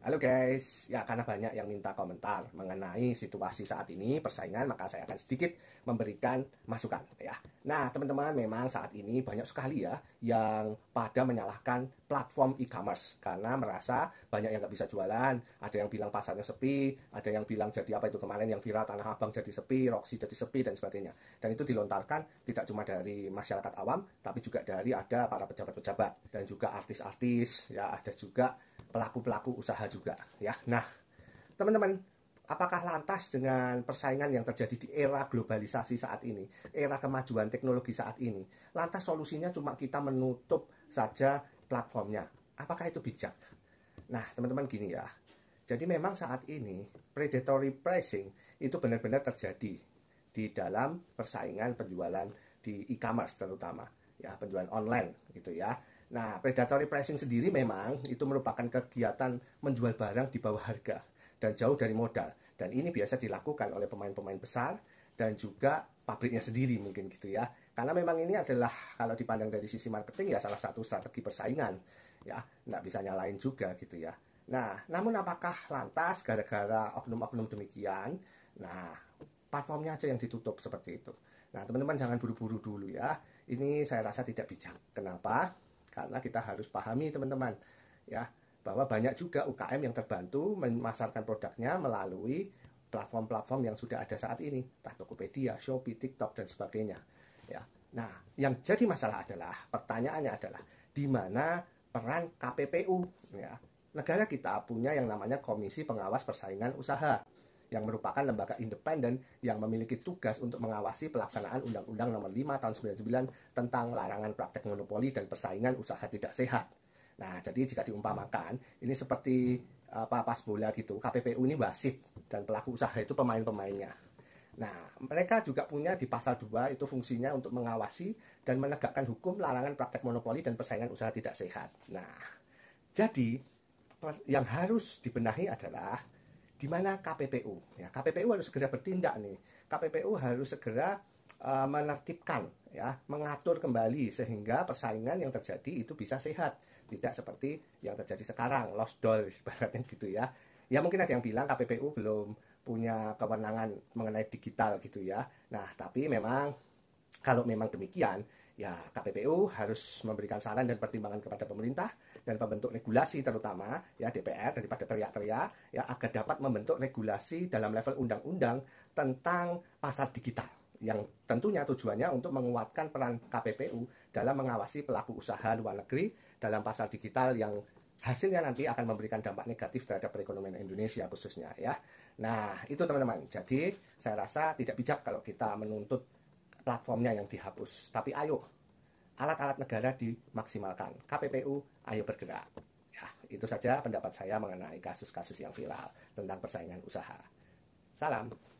Halo guys, ya karena banyak yang minta komentar mengenai situasi saat ini persaingan maka saya akan sedikit memberikan masukan gitu ya. Nah teman-teman memang saat ini banyak sekali ya yang pada menyalahkan platform e-commerce karena merasa banyak yang nggak bisa jualan, ada yang bilang pasarnya sepi, ada yang bilang jadi apa itu kemarin yang viral Tanah Abang jadi sepi, Roksi jadi sepi dan sebagainya. Dan itu dilontarkan tidak cuma dari masyarakat awam tapi juga dari ada para pejabat-pejabat dan juga artis-artis ya ada juga pelaku-pelaku usaha juga ya. Nah, teman-teman, apakah lantas dengan persaingan yang terjadi di era globalisasi saat ini, era kemajuan teknologi saat ini, lantas solusinya cuma kita menutup saja platformnya. Apakah itu bijak? Nah, teman-teman gini ya. Jadi memang saat ini predatory pricing itu benar-benar terjadi di dalam persaingan penjualan di e-commerce terutama ya penjualan online gitu ya Nah, predatory pricing sendiri memang itu merupakan kegiatan menjual barang di bawah harga dan jauh dari modal. Dan ini biasa dilakukan oleh pemain-pemain besar dan juga pabriknya sendiri mungkin gitu ya. Karena memang ini adalah kalau dipandang dari sisi marketing ya salah satu strategi persaingan ya, nggak bisa nyalain juga gitu ya. Nah, namun apakah lantas gara-gara oknum-oknum demikian, nah platformnya aja yang ditutup seperti itu. Nah, teman-teman jangan buru-buru dulu ya. Ini saya rasa tidak bijak. Kenapa? Karena kita harus pahami teman-teman ya bahwa banyak juga UKM yang terbantu memasarkan produknya melalui platform-platform yang sudah ada saat ini, entah Tokopedia, Shopee, TikTok dan sebagainya. Ya. Nah, yang jadi masalah adalah pertanyaannya adalah di mana peran KPPU ya. Negara kita punya yang namanya Komisi Pengawas Persaingan Usaha yang merupakan lembaga independen yang memiliki tugas untuk mengawasi pelaksanaan Undang-Undang Nomor 5 Tahun 99 tentang larangan praktek monopoli dan persaingan usaha tidak sehat. Nah, jadi jika diumpamakan, ini seperti eh, apa pas bola gitu. KPPU ini wasit dan pelaku usaha itu pemain-pemainnya. Nah, mereka juga punya di pasal 2 itu fungsinya untuk mengawasi dan menegakkan hukum larangan praktek monopoli dan persaingan usaha tidak sehat. Nah, jadi yang harus dibenahi adalah di mana KPPU? Ya, KPPU harus segera bertindak nih. KPPU harus segera uh, menertibkan, ya, mengatur kembali sehingga persaingan yang terjadi itu bisa sehat, tidak seperti yang terjadi sekarang, lost doll ibaratnya gitu ya. Ya mungkin ada yang bilang KPPU belum punya kewenangan mengenai digital gitu ya. Nah, tapi memang kalau memang demikian, ya KPPU harus memberikan saran dan pertimbangan kepada pemerintah dan pembentuk regulasi terutama ya DPR daripada teriak-teriak ya agar dapat membentuk regulasi dalam level undang-undang tentang pasar digital yang tentunya tujuannya untuk menguatkan peran KPPU dalam mengawasi pelaku usaha luar negeri dalam pasar digital yang hasilnya nanti akan memberikan dampak negatif terhadap perekonomian Indonesia khususnya ya. Nah, itu teman-teman. Jadi, saya rasa tidak bijak kalau kita menuntut platformnya yang dihapus. Tapi ayo, alat-alat negara dimaksimalkan. KPPU, ayo bergerak. Ya, itu saja pendapat saya mengenai kasus-kasus yang viral tentang persaingan usaha. Salam.